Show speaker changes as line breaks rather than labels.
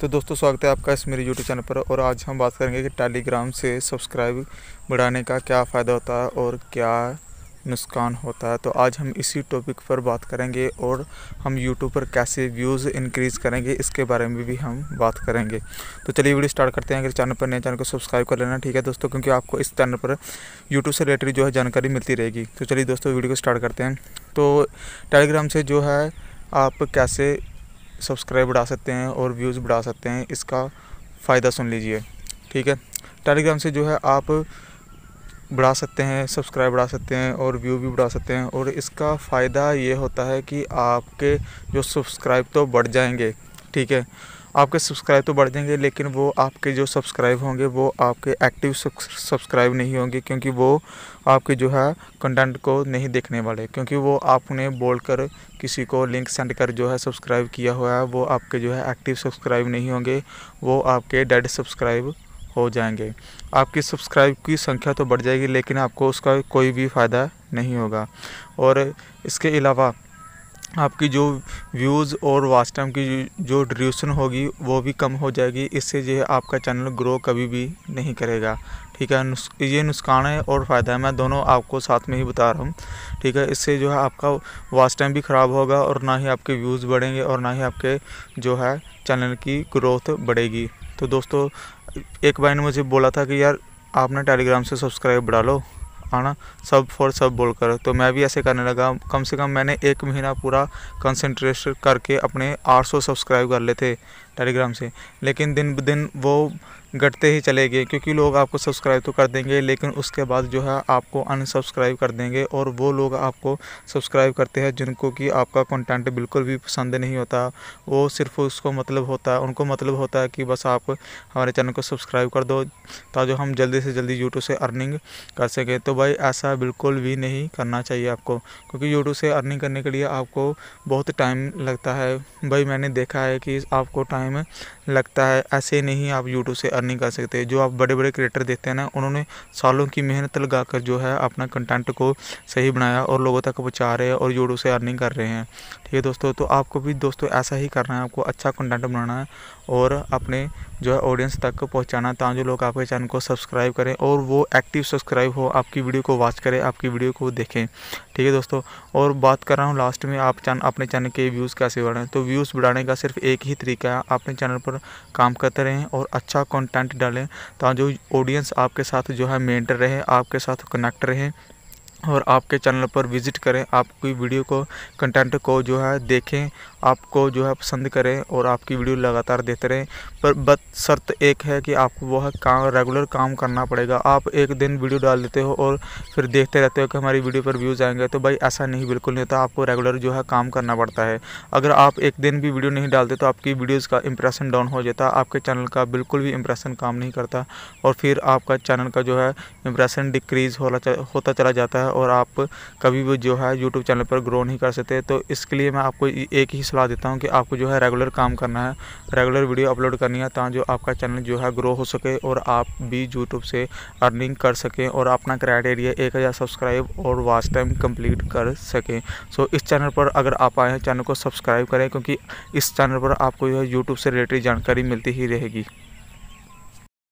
तो दोस्तों स्वागत है आपका इस मेरे यूट्यूब चैनल पर और आज हम बात करेंगे कि टेलीग्राम से सब्सक्राइब बढ़ाने का क्या फ़ायदा होता है और क्या नुकसान होता है तो आज हम इसी टॉपिक पर बात करेंगे और हम यूट्यूब पर कैसे व्यूज़ इंक्रीज़ करेंगे इसके बारे में भी हम बात करेंगे तो चलिए वीडियो स्टार्ट करते हैं अगर चैनल पर नए चैनल को सब्सक्राइब कर लेना ठीक है दोस्तों क्योंकि आपको इस चैनल पर यूट्यूब से रिलेटेड जो है जानकारी मिलती रहेगी तो चलिए दोस्तों वीडियो को स्टार्ट करते हैं तो टेलीग्राम से जो है आप कैसे सब्सक्राइब बढ़ा सकते हैं और व्यूज़ बढ़ा सकते हैं इसका फ़ायदा सुन लीजिए ठीक है टेलीग्राम से जो है आप बढ़ा सकते हैं सब्सक्राइब बढ़ा सकते हैं और व्यू भी बढ़ा सकते हैं और इसका फ़ायदा ये होता है कि आपके जो सब्सक्राइब तो बढ़ जाएंगे ठीक है आपके सब्सक्राइब तो बढ़ जाएंगे लेकिन वो आपके जो सब्सक्राइब होंगे वो आपके एक्टिव सब्सक्राइब नहीं होंगे क्योंकि वो आपके जो है कंटेंट को नहीं देखने वाले क्योंकि वो आपने बोलकर किसी को लिंक सेंड कर जो है सब्सक्राइब किया हुआ है वो आपके जो है एक्टिव सब्सक्राइब नहीं होंगे वो आपके डेड सब्सक्राइब हो जाएंगे आपकी सब्सक्राइब की संख्या तो बढ़ जाएगी लेकिन आपको उसका कोई भी फ़ायदा नहीं होगा और इसके अलावा आपकी जो व्यूज़ और वाच टाइम की जो ड्यूरेशन होगी वो भी कम हो जाएगी इससे जो है आपका चैनल ग्रो कभी भी नहीं करेगा ठीक है नुस, ये नुकसान है और फ़ायदा है मैं दोनों आपको साथ में ही बता रहा हूँ ठीक है इससे जो है आपका वाच टाइम भी ख़राब होगा और ना ही आपके व्यूज़ बढ़ेंगे और ना ही आपके जो है चैनल की ग्रोथ बढ़ेगी तो दोस्तों एक भाई ने मुझे बोला था कि यार आपने टेलीग्राम से सब्सक्राइब बढ़ा लो आना सब फॉर सब बोल कर तो मैं भी ऐसे करने लगा कम से कम मैंने एक महीना पूरा कंसंट्रेशन करके अपने 800 सब्सक्राइब कर लेते टेलीग्राम से लेकिन दिन ब दिन वो घटते ही चले गए क्योंकि लोग आपको सब्सक्राइब तो कर देंगे लेकिन उसके बाद जो है आपको अनसब्सक्राइब कर देंगे और वो लोग आपको सब्सक्राइब करते हैं जिनको कि आपका कंटेंट बिल्कुल भी पसंद नहीं होता वो सिर्फ उसको मतलब होता है उनको मतलब होता है कि बस आप हमारे चैनल को सब्सक्राइब कर दो ताकि हम जल्दी से जल्दी यूट्यूब से अर्निंग कर सकें तो भाई ऐसा बिल्कुल भी नहीं करना चाहिए आपको क्योंकि यूट्यूब से अर्निंग करने के लिए आपको बहुत टाइम लगता है भाई मैंने देखा है कि आपको टाइम लगता है ऐसे नहीं आप यूट्यूब से अर्निंग कर सकते हैं जो आप बड़े बड़े क्रिएटर देखते हैं ना उन्होंने सालों की मेहनत लगाकर जो है अपना कंटेंट को सही बनाया और लोगों तक पहुँचा रहे हैं और जोड़ो से अर्निंग कर रहे हैं ठीक है दोस्तों तो आपको भी दोस्तों ऐसा ही करना है आपको अच्छा कंटेंट बनाना है और अपने जो है ऑडियंस तक पहुंचाना ताकि जो लोग आपके चैनल को सब्सक्राइब करें और वो एक्टिव सब्सक्राइब हो आपकी वीडियो को वॉच करें आपकी वीडियो को देखें ठीक है दोस्तों और बात कर रहा हूँ लास्ट में आप चैनल अपने चैनल के व्यूज़ कैसे बढ़ाएं तो व्यूज़ बढ़ाने का सिर्फ एक ही तरीका है अपने चैनल पर काम करते रहें और अच्छा कॉन्टेंट कंटेंट डालें ताकि ऑडियंस आपके साथ जो है मेंटर रहे आपके साथ कनेक्ट रहे और आपके चैनल पर विज़िट करें आपकी वीडियो को कंटेंट को जो है देखें आपको जो है पसंद करें और आपकी वीडियो लगातार देते रहें पर बस शर्त एक है कि आपको वह काम रेगुलर काम करना पड़ेगा आप एक दिन वीडियो डाल देते हो और फिर देखते रहते हो कि हमारी वीडियो पर व्यूज़ आएंगे तो भाई ऐसा नहीं बिल्कुल नहीं होता आपको रेगुलर जो है काम करना पड़ता है अगर आप एक दिन भी वीडियो नहीं डालते तो आपकी वीडियोज़ का इंप्रेशन डाउन हो जाता आपके चैनल का बिल्कुल भी इंप्रेशन काम नहीं करता और फिर आपका चैनल का जो है इंप्रेशन डिक्रीज़ होता चला जाता है है और आप कभी भी जो है यूट्यूब चैनल पर ग्रो नहीं कर सकते तो इसके लिए मैं आपको एक ही सलाह देता हूँ कि आपको जो है रेगुलर काम करना है रेगुलर वीडियो अपलोड करनी है ताकि आपका चैनल जो है ग्रो हो सके और आप भी यूट्यूब से अर्निंग कर सकें और अपना क्राइटेरिया एक हज़ार सब्सक्राइब और वास्ट टाइम कंप्लीट कर सकें सो इस चैनल पर अगर आप आए हैं चैनल को सब्सक्राइब करें क्योंकि इस चैनल पर आपको जो है यूट्यूब से रिलेटेड जानकारी मिलती ही रहेगी